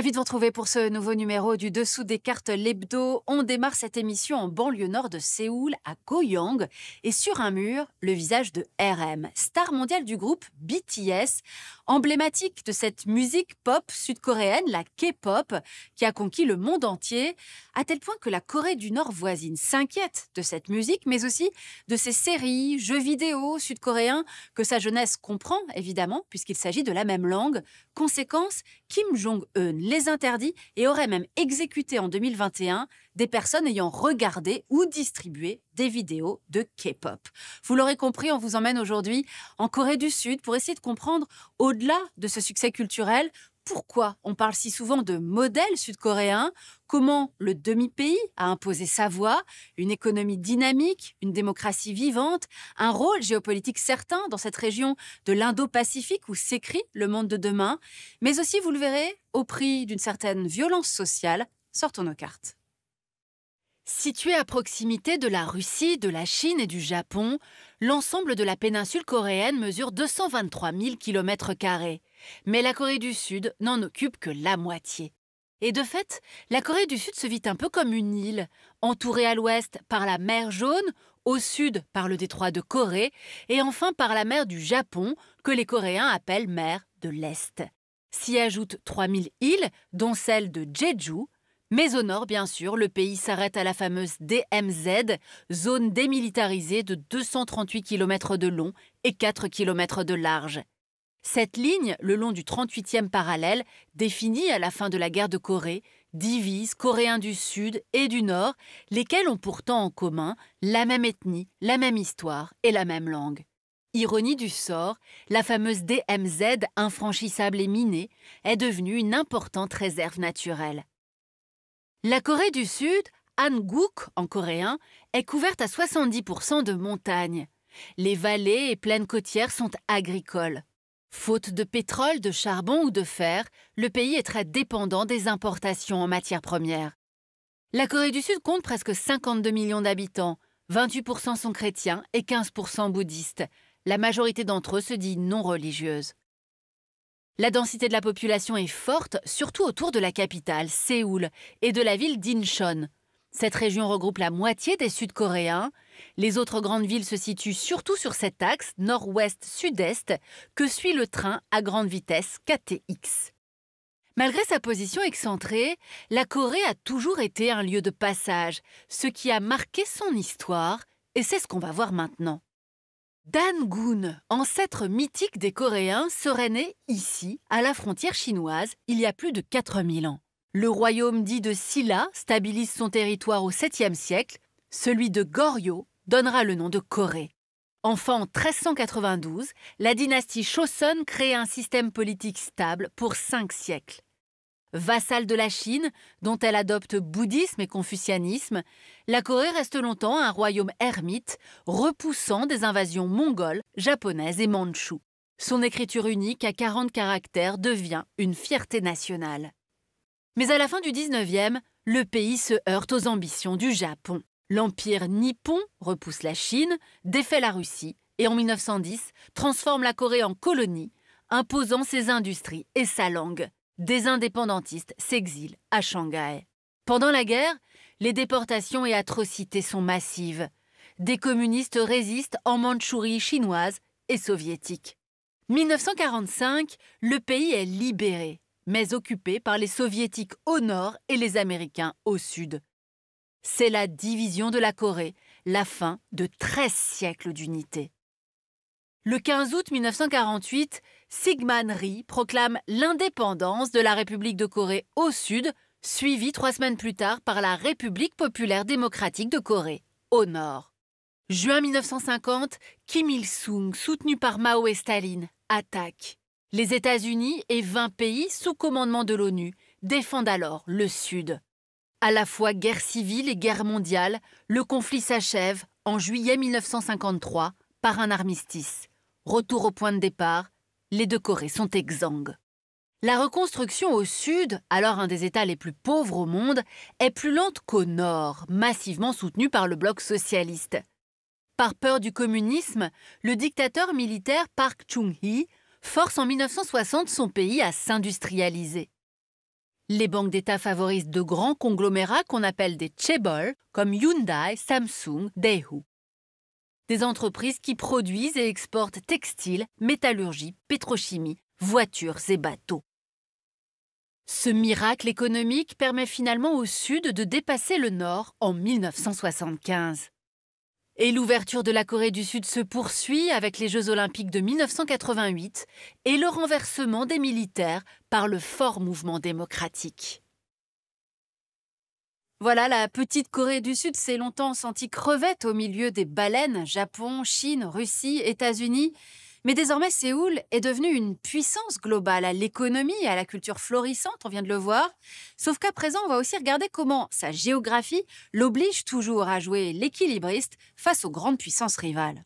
Ravi de vous retrouver pour ce nouveau numéro du Dessous des cartes Lebdo. On démarre cette émission en banlieue nord de Séoul, à Goyang, et sur un mur, le visage de RM, star mondiale du groupe BTS emblématique de cette musique pop sud-coréenne, la K-pop, qui a conquis le monde entier, à tel point que la Corée du Nord voisine s'inquiète de cette musique, mais aussi de ses séries, jeux vidéo sud-coréens que sa jeunesse comprend évidemment, puisqu'il s'agit de la même langue. Conséquence, Kim Jong-un les interdit et aurait même exécuté en 2021 des personnes ayant regardé ou distribué des vidéos de K-pop. Vous l'aurez compris, on vous emmène aujourd'hui en Corée du Sud pour essayer de comprendre, au-delà de ce succès culturel, pourquoi on parle si souvent de modèle sud-coréen, comment le demi-pays a imposé sa voix, une économie dynamique, une démocratie vivante, un rôle géopolitique certain dans cette région de l'Indo-Pacifique où s'écrit le monde de demain, mais aussi, vous le verrez, au prix d'une certaine violence sociale. Sortons nos cartes. Située à proximité de la Russie, de la Chine et du Japon, l'ensemble de la péninsule coréenne mesure 223 000 km. Mais la Corée du Sud n'en occupe que la moitié. Et de fait, la Corée du Sud se vit un peu comme une île, entourée à l'ouest par la mer Jaune, au sud par le détroit de Corée et enfin par la mer du Japon, que les Coréens appellent mer de l'Est. S'y ajoutent 3000 îles, dont celle de Jeju, mais au nord, bien sûr, le pays s'arrête à la fameuse DMZ, zone démilitarisée de 238 km de long et 4 km de large. Cette ligne, le long du 38e parallèle, définie à la fin de la guerre de Corée, divise Coréens du Sud et du Nord, lesquels ont pourtant en commun la même ethnie, la même histoire et la même langue. Ironie du sort, la fameuse DMZ, infranchissable et minée, est devenue une importante réserve naturelle. La Corée du Sud, An-guk en coréen, est couverte à 70% de montagnes. Les vallées et plaines côtières sont agricoles. Faute de pétrole, de charbon ou de fer, le pays est très dépendant des importations en matières premières. La Corée du Sud compte presque 52 millions d'habitants. 28% sont chrétiens et 15% bouddhistes. La majorité d'entre eux se dit non religieuse. La densité de la population est forte, surtout autour de la capitale, Séoul, et de la ville d'Incheon. Cette région regroupe la moitié des Sud-Coréens. Les autres grandes villes se situent surtout sur cet axe nord-ouest-sud-est que suit le train à grande vitesse KTX. Malgré sa position excentrée, la Corée a toujours été un lieu de passage, ce qui a marqué son histoire, et c'est ce qu'on va voir maintenant. Dan-gun, ancêtre mythique des Coréens, serait né ici, à la frontière chinoise, il y a plus de 4000 ans. Le royaume dit de Silla stabilise son territoire au 7e siècle, celui de Goryeo donnera le nom de Corée. Enfant en 1392, la dynastie Shosun crée un système politique stable pour cinq siècles. Vassale de la Chine, dont elle adopte bouddhisme et confucianisme, la Corée reste longtemps un royaume ermite, repoussant des invasions mongoles, japonaises et mandchoues. Son écriture unique à 40 caractères devient une fierté nationale. Mais à la fin du 19e, le pays se heurte aux ambitions du Japon. L'empire nippon repousse la Chine, défait la Russie et en 1910 transforme la Corée en colonie, imposant ses industries et sa langue des indépendantistes s'exilent à Shanghai. Pendant la guerre, les déportations et atrocités sont massives. Des communistes résistent en Mandchourie chinoise et soviétique. 1945, le pays est libéré, mais occupé par les soviétiques au nord et les américains au sud. C'est la division de la Corée, la fin de 13 siècles d'unité. Le 15 août 1948, Sigman Ri proclame l'indépendance de la République de Corée au sud, suivie trois semaines plus tard par la République populaire démocratique de Corée au nord. Juin 1950, Kim Il-sung, soutenu par Mao et Staline, attaque. Les États-Unis et 20 pays sous commandement de l'ONU défendent alors le Sud. À la fois guerre civile et guerre mondiale, le conflit s'achève en juillet 1953 par un armistice. Retour au point de départ, les deux Corées sont exsangues. La reconstruction au sud, alors un des États les plus pauvres au monde, est plus lente qu'au nord, massivement soutenue par le bloc socialiste. Par peur du communisme, le dictateur militaire Park Chung-hee force en 1960 son pays à s'industrialiser. Les banques d'État favorisent de grands conglomérats qu'on appelle des Chebol, comme Hyundai, Samsung, Daewoo. Des entreprises qui produisent et exportent textiles, métallurgie, pétrochimie, voitures et bateaux. Ce miracle économique permet finalement au Sud de dépasser le Nord en 1975. Et l'ouverture de la Corée du Sud se poursuit avec les Jeux olympiques de 1988 et le renversement des militaires par le fort mouvement démocratique. Voilà, la petite Corée du Sud s'est longtemps sentie crevette au milieu des baleines, Japon, Chine, Russie, États-Unis. Mais désormais, Séoul est devenue une puissance globale à l'économie, et à la culture florissante, on vient de le voir. Sauf qu'à présent, on va aussi regarder comment sa géographie l'oblige toujours à jouer l'équilibriste face aux grandes puissances rivales.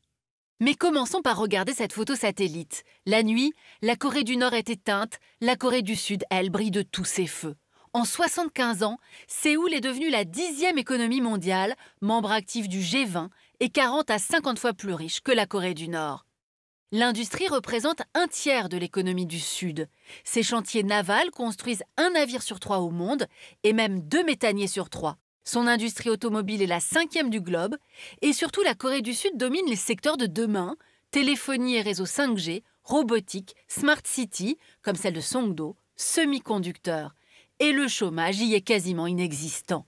Mais commençons par regarder cette photo satellite. La nuit, la Corée du Nord est éteinte, la Corée du Sud, elle, brille de tous ses feux. En 75 ans, Séoul est devenue la dixième économie mondiale, membre actif du G20 et 40 à 50 fois plus riche que la Corée du Nord. L'industrie représente un tiers de l'économie du Sud. Ses chantiers navals construisent un navire sur trois au monde et même deux méthaniers sur trois. Son industrie automobile est la cinquième du globe et surtout la Corée du Sud domine les secteurs de demain, téléphonie et réseaux 5G, robotique, smart city, comme celle de Songdo, semi-conducteurs et le chômage y est quasiment inexistant.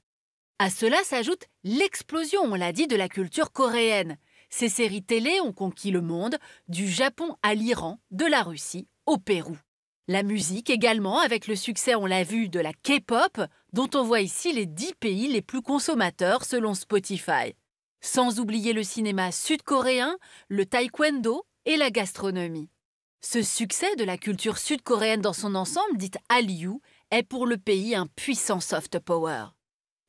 À cela s'ajoute l'explosion, on l'a dit, de la culture coréenne. Ces séries télé ont conquis le monde, du Japon à l'Iran, de la Russie au Pérou. La musique également, avec le succès, on l'a vu, de la K-pop, dont on voit ici les 10 pays les plus consommateurs selon Spotify. Sans oublier le cinéma sud-coréen, le taekwondo et la gastronomie. Ce succès de la culture sud-coréenne dans son ensemble, dite Hallyu, est pour le pays un puissant soft power.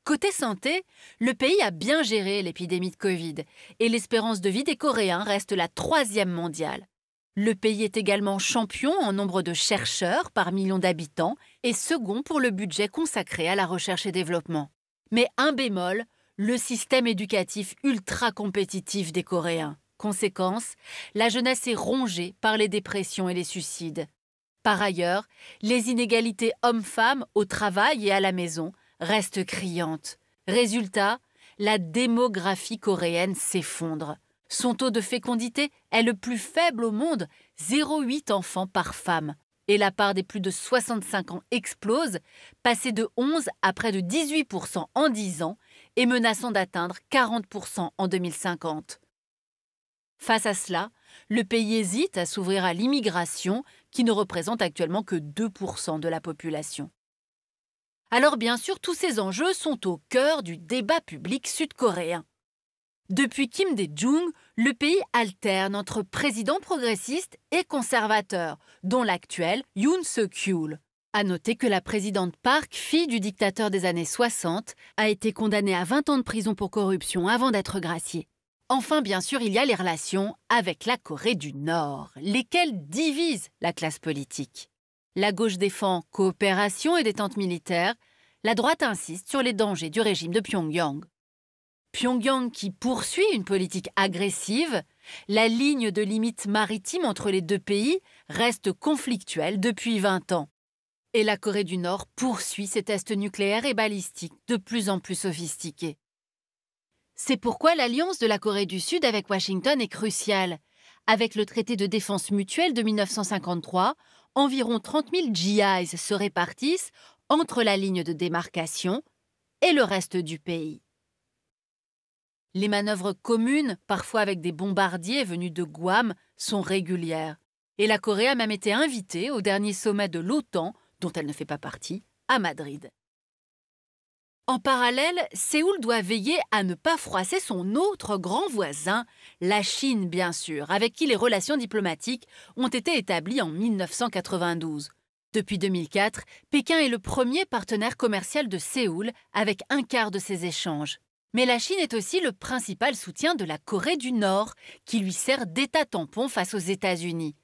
Côté santé, le pays a bien géré l'épidémie de Covid et l'espérance de vie des Coréens reste la troisième mondiale. Le pays est également champion en nombre de chercheurs par million d'habitants et second pour le budget consacré à la recherche et développement. Mais un bémol, le système éducatif ultra compétitif des Coréens. Conséquence, la jeunesse est rongée par les dépressions et les suicides. Par ailleurs, les inégalités hommes-femmes au travail et à la maison restent criantes. Résultat, la démographie coréenne s'effondre. Son taux de fécondité est le plus faible au monde, 0,8 enfants par femme. Et la part des plus de 65 ans explose, passée de 11 à près de 18% en 10 ans et menaçant d'atteindre 40% en 2050. Face à cela, le pays hésite à s'ouvrir à l'immigration qui ne représente actuellement que 2% de la population. Alors bien sûr, tous ces enjeux sont au cœur du débat public sud-coréen. Depuis Kim Dae-jung, le pays alterne entre présidents progressistes et conservateurs, dont l'actuel Yoon Suk-yeol. A noter que la présidente Park, fille du dictateur des années 60, a été condamnée à 20 ans de prison pour corruption avant d'être graciée. Enfin, bien sûr, il y a les relations avec la Corée du Nord, lesquelles divisent la classe politique. La gauche défend coopération et détente militaire, la droite insiste sur les dangers du régime de Pyongyang. Pyongyang qui poursuit une politique agressive, la ligne de limite maritime entre les deux pays reste conflictuelle depuis 20 ans. Et la Corée du Nord poursuit ses tests nucléaires et balistiques de plus en plus sophistiqués. C'est pourquoi l'alliance de la Corée du Sud avec Washington est cruciale. Avec le traité de défense mutuelle de 1953, environ 30 000 GIs se répartissent entre la ligne de démarcation et le reste du pays. Les manœuvres communes, parfois avec des bombardiers venus de Guam, sont régulières. Et la Corée a même été invitée au dernier sommet de l'OTAN, dont elle ne fait pas partie, à Madrid. En parallèle, Séoul doit veiller à ne pas froisser son autre grand voisin, la Chine bien sûr, avec qui les relations diplomatiques ont été établies en 1992. Depuis 2004, Pékin est le premier partenaire commercial de Séoul avec un quart de ses échanges. Mais la Chine est aussi le principal soutien de la Corée du Nord, qui lui sert d'État tampon face aux États-Unis.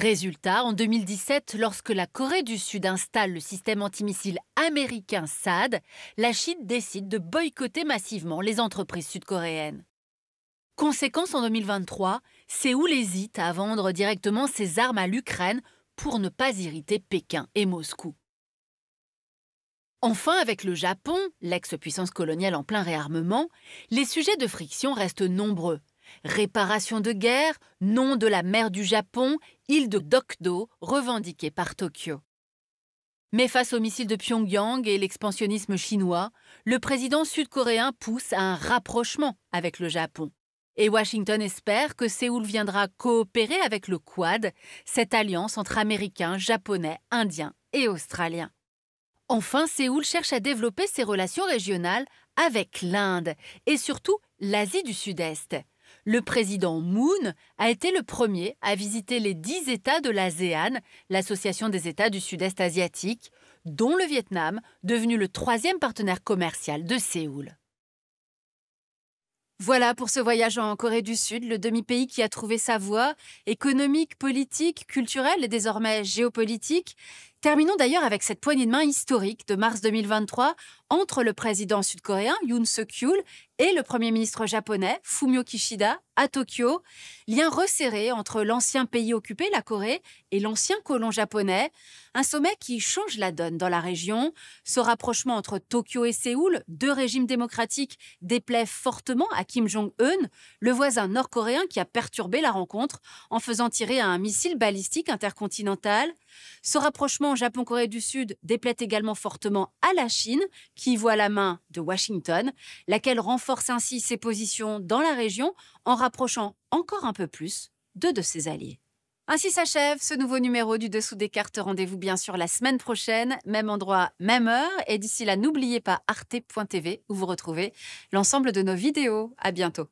Résultat, en 2017, lorsque la Corée du Sud installe le système antimissile américain SAD, la Chine décide de boycotter massivement les entreprises sud-coréennes. Conséquence en 2023, Séoul hésite à vendre directement ses armes à l'Ukraine pour ne pas irriter Pékin et Moscou. Enfin, avec le Japon, l'ex-puissance coloniale en plein réarmement, les sujets de friction restent nombreux. Réparation de guerre, nom de la mer du Japon, île de Dokdo, revendiquée par Tokyo. Mais face aux missiles de Pyongyang et l'expansionnisme chinois, le président sud-coréen pousse à un rapprochement avec le Japon. Et Washington espère que Séoul viendra coopérer avec le Quad, cette alliance entre Américains, Japonais, Indiens et Australiens. Enfin, Séoul cherche à développer ses relations régionales avec l'Inde et surtout l'Asie du Sud-Est. Le président Moon a été le premier à visiter les dix États de l'ASEAN, l'association des États du Sud-Est asiatique, dont le Vietnam, devenu le troisième partenaire commercial de Séoul. Voilà pour ce voyage en Corée du Sud, le demi-pays qui a trouvé sa voie économique, politique, culturelle et désormais géopolitique. Terminons d'ailleurs avec cette poignée de main historique de mars 2023 entre le président sud-coréen Yoon Suk-yeol et le premier ministre japonais Fumio Kishida à Tokyo. Lien resserré entre l'ancien pays occupé, la Corée, et l'ancien colon japonais. Un sommet qui change la donne dans la région. Ce rapprochement entre Tokyo et Séoul, deux régimes démocratiques, déplaît fortement à Kim Jong-un, le voisin nord-coréen qui a perturbé la rencontre en faisant tirer un missile balistique intercontinental. Ce rapprochement Japon-Corée du Sud déplaît également fortement à la Chine, qui voit la main de Washington, laquelle renforce ainsi ses positions dans la région en rapprochant encore un peu plus deux de ses alliés. Ainsi s'achève ce nouveau numéro du Dessous des cartes. Rendez-vous bien sûr la semaine prochaine, même endroit, même heure. Et d'ici là, n'oubliez pas arte.tv où vous retrouvez l'ensemble de nos vidéos. À bientôt.